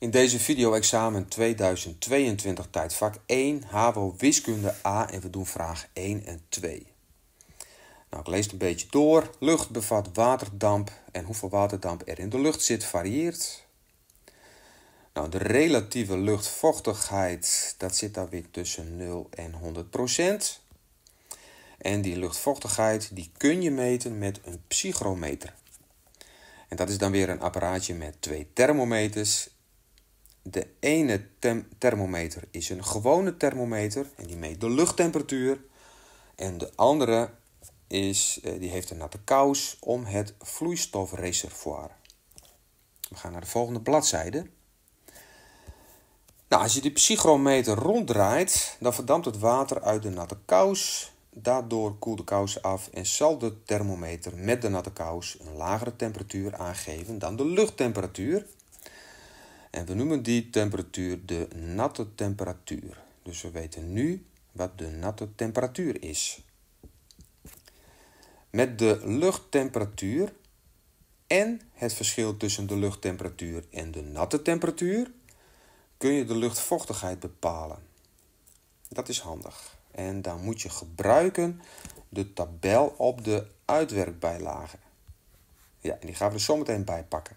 In deze video examen 2022 tijdvak 1 HAVO Wiskunde A en we doen vraag 1 en 2. Nou, ik lees het een beetje door. Lucht bevat waterdamp en hoeveel waterdamp er in de lucht zit varieert. Nou, de relatieve luchtvochtigheid, dat zit daar weer tussen 0 en 100 procent. En die luchtvochtigheid die kun je meten met een psychrometer. En dat is dan weer een apparaatje met twee thermometers de ene thermometer is een gewone thermometer en die meet de luchttemperatuur. En de andere is, eh, die heeft een natte kous om het vloeistofreservoir. We gaan naar de volgende bladzijde. Nou, als je de psychrometer ronddraait, dan verdampt het water uit de natte kous. Daardoor koelt de kous af en zal de thermometer met de natte kous een lagere temperatuur aangeven dan de luchttemperatuur. En we noemen die temperatuur de natte temperatuur. Dus we weten nu wat de natte temperatuur is. Met de luchttemperatuur en het verschil tussen de luchttemperatuur en de natte temperatuur kun je de luchtvochtigheid bepalen. Dat is handig. En dan moet je gebruiken de tabel op de uitwerkbijlage. Ja, en die gaan we er zometeen bij pakken.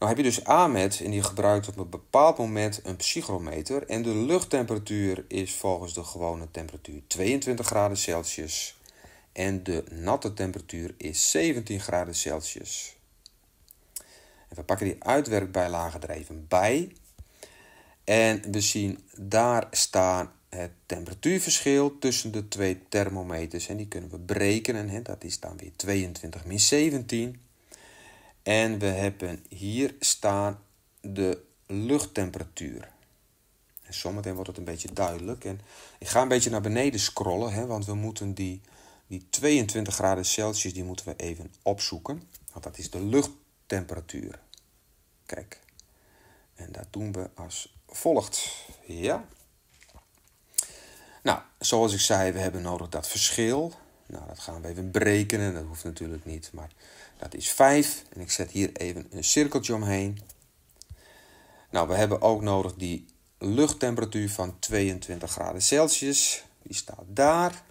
Nou heb je dus AMET en die gebruikt op een bepaald moment een psychrometer. En de luchttemperatuur is volgens de gewone temperatuur 22 graden Celsius. En de natte temperatuur is 17 graden Celsius. En we pakken die uitwerkbijlage er even bij. En we zien daar staan het temperatuurverschil tussen de twee thermometers. En die kunnen we berekenen. En dat is dan weer 22 min 17. En we hebben hier staan de luchttemperatuur. En zometeen wordt het een beetje duidelijk. En ik ga een beetje naar beneden scrollen, hè, want we moeten die, die 22 graden Celsius die moeten we even opzoeken. Want dat is de luchttemperatuur. Kijk. En dat doen we als volgt. Ja. Nou, zoals ik zei, we hebben nodig dat verschil. Nou, dat gaan we even berekenen. Dat hoeft natuurlijk niet, maar dat is 5. En ik zet hier even een cirkeltje omheen. Nou, we hebben ook nodig die luchttemperatuur van 22 graden Celsius. Die staat daar.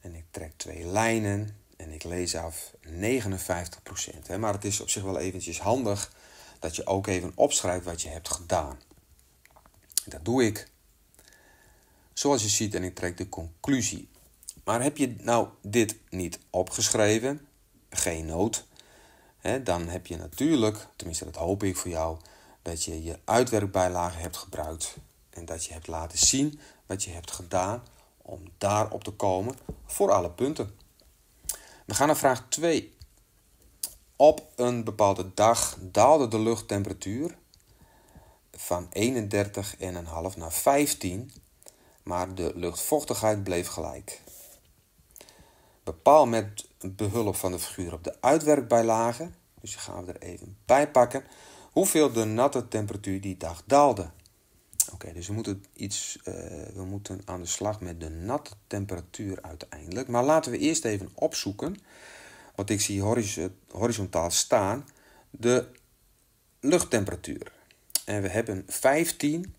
En ik trek twee lijnen en ik lees af 59%. Maar het is op zich wel eventjes handig dat je ook even opschrijft wat je hebt gedaan. Dat doe ik. Zoals je ziet en ik trek de conclusie maar heb je nou dit niet opgeschreven? Geen nood. dan heb je natuurlijk, tenminste dat hoop ik voor jou, dat je je uitwerkbijlage hebt gebruikt. En dat je hebt laten zien wat je hebt gedaan om daarop te komen voor alle punten. We gaan naar vraag 2. Op een bepaalde dag daalde de luchttemperatuur van 31,5 naar 15, maar de luchtvochtigheid bleef gelijk. Bepaal met behulp van de figuur op de uitwerkbijlagen, dus die gaan we er even bij pakken, hoeveel de natte temperatuur die dag daalde. Oké, dus we moeten, iets, eh, we moeten aan de slag met de natte temperatuur uiteindelijk. Maar laten we eerst even opzoeken, wat ik zie horizontaal staan, de luchttemperatuur. En we hebben 15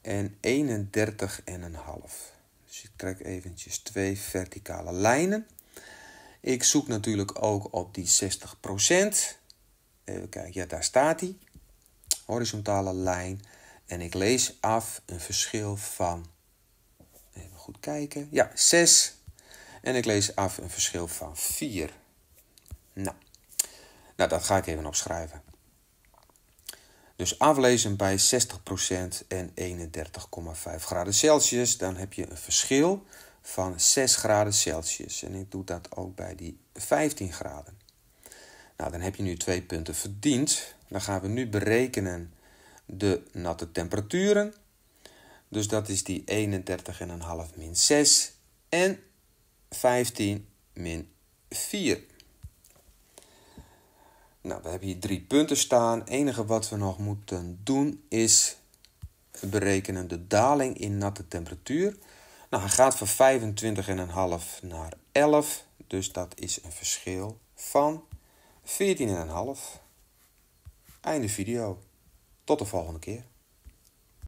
en 31,5. Dus ik trek eventjes twee verticale lijnen. Ik zoek natuurlijk ook op die 60%. Even kijken, ja, daar staat die. Horizontale lijn. En ik lees af een verschil van. Even goed kijken. Ja, 6. En ik lees af een verschil van 4. Nou, nou dat ga ik even opschrijven. Dus aflezen bij 60% en 31,5 graden Celsius. Dan heb je een verschil van 6 graden Celsius. En ik doe dat ook bij die 15 graden. Nou, dan heb je nu twee punten verdiend. Dan gaan we nu berekenen de natte temperaturen. Dus dat is die 31,5 min 6 en 15 min 4. Nou, we hebben hier drie punten staan. Het enige wat we nog moeten doen is berekenen de daling in natte temperatuur. Nou, hij gaat van 25,5 naar 11. Dus dat is een verschil van 14,5. Einde video. Tot de volgende keer.